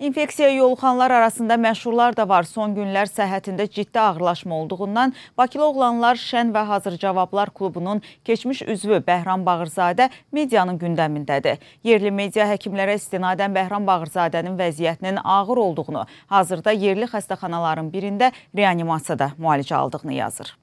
İnfeksiyaya yoluxanlar arasında məşhurlar da var. Son günlər səhhətində ciddi ağırlaşma olduğundan Bakılı oğlanlar Şən və Hazır Cavablar klubunun keçmiş üzvü Bəhram Bağırzadə medianın gündəmindədir. Yerli media həkimlərə istinadən Bəhram Bağırzadənin vəziyyətinin ağır olduğunu, hazırda yerli xəstəxanaların birində reanimasiyada müalicə aldığını yazır.